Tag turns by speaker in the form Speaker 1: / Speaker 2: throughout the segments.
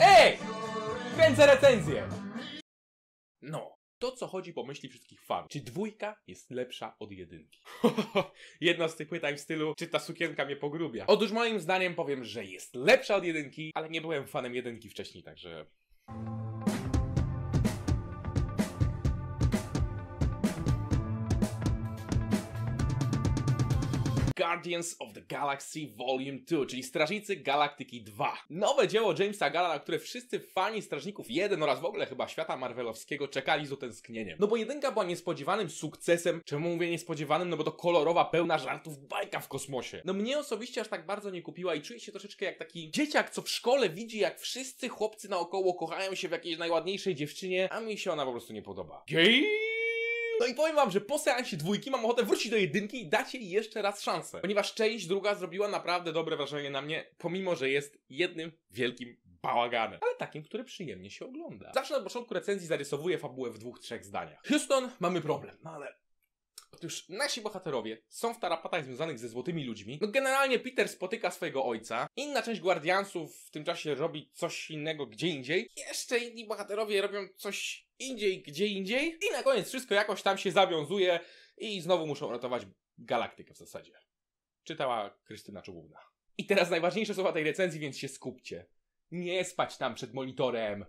Speaker 1: Ej! Kręcę recenzję! No, to co chodzi po myśli wszystkich fanów. Czy dwójka jest lepsza od jedynki? Jedna z tych pytań w stylu, czy ta sukienka mnie pogrubia? Otóż moim zdaniem powiem, że jest lepsza od jedynki, ale nie byłem fanem jedynki wcześniej, także... Guardians of the Galaxy Volume 2, czyli Strażnicy Galaktyki 2. Nowe dzieło Jamesa Gana, na które wszyscy fani Strażników 1 oraz w ogóle chyba świata marvelowskiego czekali z utęsknieniem. No bo jedynka była niespodziewanym sukcesem, czemu mówię niespodziewanym, no bo to kolorowa, pełna żartów bajka w kosmosie. No mnie osobiście aż tak bardzo nie kupiła i czuję się troszeczkę jak taki dzieciak, co w szkole widzi, jak wszyscy chłopcy naokoło kochają się w jakiejś najładniejszej dziewczynie, a mi się ona po prostu nie podoba. Gej! No i powiem wam, że po seansie dwójki mam ochotę wrócić do jedynki i dać jej jeszcze raz szansę. Ponieważ część druga zrobiła naprawdę dobre wrażenie na mnie, pomimo, że jest jednym wielkim bałaganem, ale takim, który przyjemnie się ogląda. Zawsze na początku recenzji zarysowuję fabułę w dwóch, trzech zdaniach. Houston, mamy problem, no ale Otóż nasi bohaterowie są w tarapatach związanych ze złotymi ludźmi. No generalnie Peter spotyka swojego ojca, inna część Guardiansów w tym czasie robi coś innego gdzie indziej, jeszcze inni bohaterowie robią coś indziej gdzie indziej i na koniec wszystko jakoś tam się zawiązuje i znowu muszą ratować galaktykę w zasadzie. Czytała Krystyna Czubówna. I teraz najważniejsze słowa tej recenzji, więc się skupcie. Nie spać tam przed monitorem.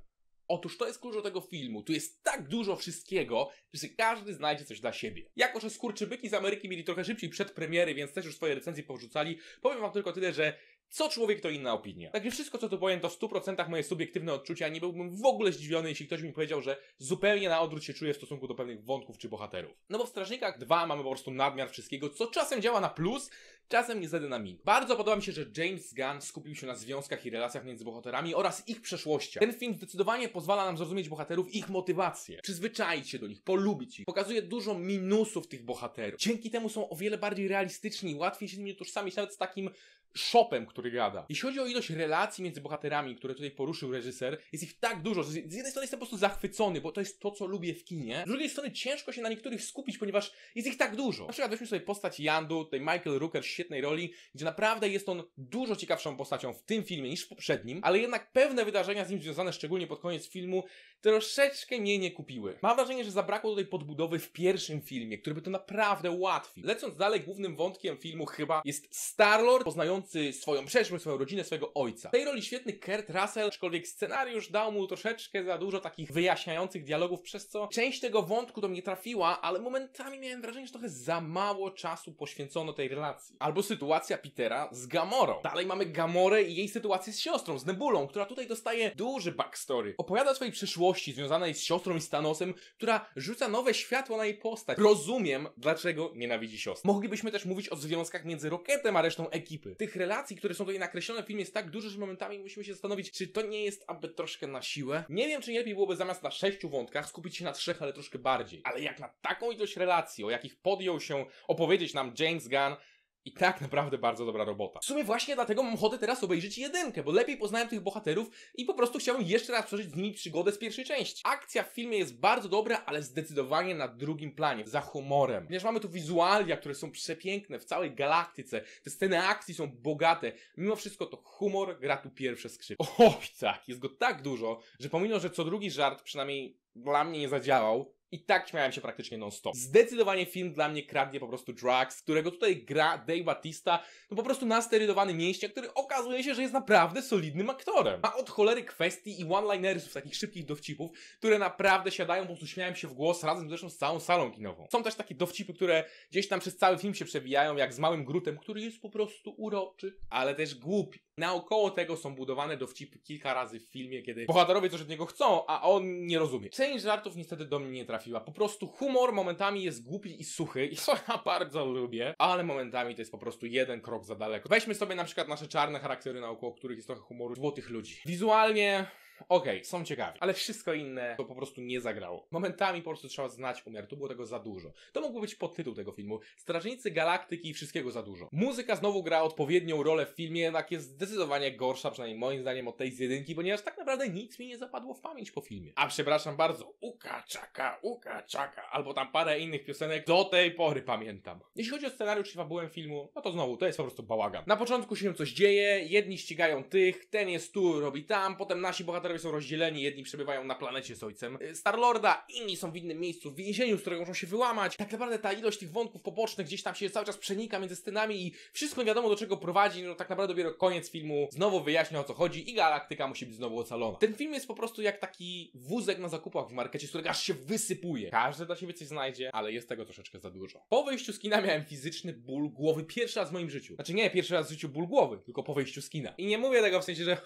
Speaker 1: Otóż to jest klucz do tego filmu. Tu jest tak dużo wszystkiego, że każdy znajdzie coś dla siebie. Jako, że skurczybyki z Ameryki mieli trochę szybciej przed premiery, więc też już swoje recenzje porzucali, powiem wam tylko tyle, że co człowiek to inna opinia. Także wszystko, co tu powiem, to w 100% moje subiektywne odczucia. Nie byłbym w ogóle zdziwiony, jeśli ktoś mi powiedział, że zupełnie na odwrót się czuję w stosunku do pewnych wątków czy bohaterów. No bo w Strażnikach 2 mamy po prostu nadmiar wszystkiego, co czasem działa na plus, czasem jest na min. Bardzo podoba mi się, że James Gunn skupił się na związkach i relacjach między bohaterami oraz ich przeszłościach. Ten film zdecydowanie pozwala nam zrozumieć bohaterów, ich motywacje, przyzwyczaić się do nich, polubić ich. Pokazuje dużo minusów tych bohaterów. Dzięki temu są o wiele bardziej realistyczni, łatwiej się z nimi tożsamić nawet z takim szopem, który gada. Jeśli chodzi o ilość relacji między bohaterami, które tutaj poruszył reżyser, jest ich tak dużo, że z jednej strony jestem po prostu zachwycony, bo to jest to, co lubię w kinie, z drugiej strony ciężko się na niektórych skupić, ponieważ jest ich tak dużo. Na przykład weźmy sobie postać Jandu, tej Michael Rooker świetnej roli, gdzie naprawdę jest on dużo ciekawszą postacią w tym filmie niż w poprzednim, ale jednak pewne wydarzenia z nim związane, szczególnie pod koniec filmu, troszeczkę mnie nie kupiły. Mam wrażenie, że zabrakło tutaj podbudowy w pierwszym filmie, który by to naprawdę ułatwił. Lecąc dalej, głównym wątkiem filmu chyba jest Starlord poznający swoją przeszłość, swoją rodzinę, swojego ojca. W tej roli świetny Kurt Russell, aczkolwiek scenariusz dał mu troszeczkę za dużo takich wyjaśniających dialogów, przez co część tego wątku do mnie trafiła, ale momentami miałem wrażenie, że trochę za mało czasu poświęcono tej relacji. Albo sytuacja Petera z Gamorą. Dalej mamy Gamorę i jej sytuację z siostrą, z Nebulą, która tutaj dostaje duży backstory. Opowiada o swojej przeszłości związanej z siostrą i Stanosem, która rzuca nowe światło na jej postać. Rozumiem, dlaczego nienawidzi siostry. Moglibyśmy też mówić o związkach między Rocketem a resztą ekipy. Tych tych relacji, które są tutaj nakreślone w filmie jest tak dużo, że momentami musimy się zastanowić, czy to nie jest aby troszkę na siłę. Nie wiem, czy nie lepiej byłoby zamiast na sześciu wątkach skupić się na trzech, ale troszkę bardziej. Ale jak na taką ilość relacji, o jakich podjął się opowiedzieć nam James Gunn, i tak naprawdę bardzo dobra robota. W sumie właśnie dlatego mam ochotę teraz obejrzeć jedynkę, bo lepiej poznałem tych bohaterów i po prostu chciałbym jeszcze raz przeżyć z nimi przygodę z pierwszej części. Akcja w filmie jest bardzo dobra, ale zdecydowanie na drugim planie, za humorem. Ponieważ mamy tu wizualia, które są przepiękne w całej galaktyce, te sceny akcji są bogate. Mimo wszystko to humor gra tu pierwsze skrzypce. Oj tak, jest go tak dużo, że pomimo, że co drugi żart, przynajmniej dla mnie nie zadziałał, i tak śmiałem się praktycznie non-stop. Zdecydowanie film dla mnie kradnie po prostu drugs, którego tutaj gra Dave Batista, no po prostu nasterydowany mięśnia, który okazuje się, że jest naprawdę solidnym aktorem. Ma od cholery kwestii i one-linersów, takich szybkich dowcipów, które naprawdę siadają, po prostu śmiałem się w głos razem zresztą z całą salą kinową. Są też takie dowcipy, które gdzieś tam przez cały film się przewijają, jak z małym grutem, który jest po prostu uroczy, ale też głupi. Naokoło tego są budowane dowcipy kilka razy w filmie, kiedy bohaterowie coś od niego chcą, a on nie rozumie. Część żartów niestety do mnie nie trafiła. Po prostu humor momentami jest głupi i suchy i co ja bardzo lubię, ale momentami to jest po prostu jeden krok za daleko. Weźmy sobie na przykład nasze czarne charaktery, naokoło których jest trochę humoru złotych ludzi. Wizualnie Okej, okay, są ciekawi, ale wszystko inne to po prostu nie zagrało. Momentami po prostu trzeba znać umiar, tu było tego za dużo. To mógł być podtytuł tego filmu. Strażnicy Galaktyki i wszystkiego za dużo. Muzyka znowu gra odpowiednią rolę w filmie, jednak jest zdecydowanie gorsza, przynajmniej moim zdaniem, od tej z jedynki, ponieważ tak naprawdę nic mi nie zapadło w pamięć po filmie. A przepraszam bardzo, uka czaka, uka czaka, albo tam parę innych piosenek do tej pory pamiętam. Jeśli chodzi o scenariusz i fabułę filmu, no to znowu, to jest po prostu bałagan. Na początku się coś dzieje, jedni ścigają tych, ten jest tu, robi tam, potem nasi bohaterowie bohaterowie są rozdzieleni, jedni przebywają na planecie z ojcem y, Starlorda, inni są w innym miejscu, w więzieniu, z którego muszą się wyłamać. Tak naprawdę ta ilość tych wątków pobocznych gdzieś tam się cały czas przenika między scenami i wszystko nie wiadomo do czego prowadzi, no tak naprawdę dopiero koniec filmu znowu wyjaśnia o co chodzi i galaktyka musi być znowu ocalona. Ten film jest po prostu jak taki wózek na zakupach w markecie, z którego aż się wysypuje. Każdy dla siebie coś znajdzie, ale jest tego troszeczkę za dużo. Po wyjściu z kina miałem fizyczny ból głowy pierwszy raz w moim życiu. Znaczy nie pierwszy raz w życiu ból głowy, tylko po wyjściu z kina. I nie mówię tego w sensie, że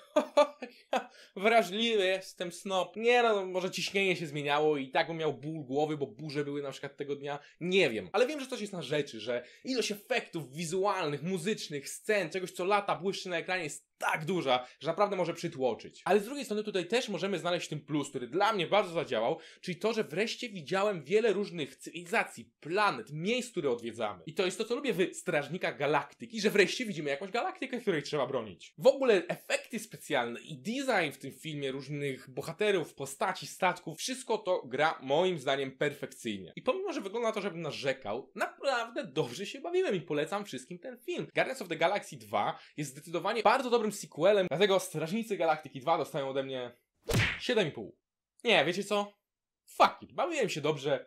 Speaker 1: wrażliwy wrażliwy jestem snop. Nie no, może ciśnienie się zmieniało i tak bym miał ból głowy, bo burze były na przykład tego dnia. Nie wiem, ale wiem, że coś jest na rzeczy, że ilość efektów wizualnych, muzycznych, scen, czegoś co lata błyszczy na ekranie jest tak duża, że naprawdę może przytłoczyć. Ale z drugiej strony tutaj też możemy znaleźć ten plus, który dla mnie bardzo zadziałał, czyli to, że wreszcie widziałem wiele różnych cywilizacji, planet, miejsc, które odwiedzamy. I to jest to, co lubię w Strażnikach Galaktyki, że wreszcie widzimy jakąś galaktykę, której trzeba bronić. W ogóle efekty specjalne i design w tym filmie różnych bohaterów, postaci, statków, wszystko to gra moim zdaniem perfekcyjnie. I pomimo, że wygląda to, żebym narzekał, naprawdę dobrze się bawiłem i polecam wszystkim ten film. Guardians of the Galaxy 2 jest zdecydowanie bardzo dobry dobrym sequelem, dlatego Strażnicy Galaktyki 2 dostają ode mnie 7,5. Nie, wiecie co? Fuck it, bawiłem się dobrze.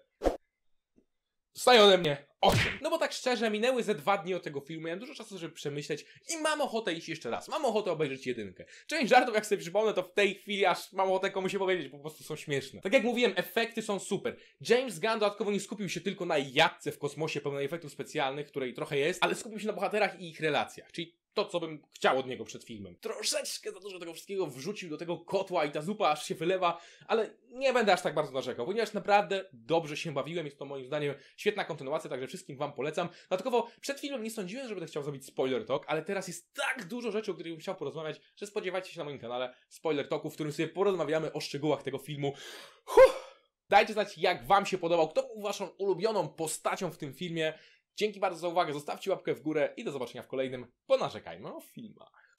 Speaker 1: Dostają ode mnie 8. No bo tak szczerze, minęły ze dwa dni od tego filmu, miałem dużo czasu, żeby przemyśleć i mam ochotę iść jeszcze raz. Mam ochotę obejrzeć jedynkę. Część żartów, jak sobie przypomnę, to w tej chwili aż mam ochotę komuś powiedzieć, po prostu są śmieszne. Tak jak mówiłem, efekty są super. James Gunn dodatkowo nie skupił się tylko na jadce w kosmosie pełnej efektów specjalnych, której trochę jest, ale skupił się na bohaterach i ich relacjach. Czyli to, co bym chciał od niego przed filmem. Troszeczkę za dużo tego wszystkiego wrzucił do tego kotła i ta zupa aż się wylewa, ale nie będę aż tak bardzo narzekał, ponieważ naprawdę dobrze się bawiłem, jest to moim zdaniem świetna kontynuacja, także wszystkim wam polecam. Dodatkowo przed filmem nie sądziłem, że będę chciał zrobić spoiler talk, ale teraz jest tak dużo rzeczy, o których bym chciał porozmawiać, że spodziewajcie się na moim kanale spoiler talku, w którym sobie porozmawiamy o szczegółach tego filmu. Huh! Dajcie znać, jak Wam się podobał, kto był Waszą ulubioną postacią w tym filmie. Dzięki bardzo za uwagę, zostawcie łapkę w górę i do zobaczenia w kolejnym Ponarzekajmy o filmach.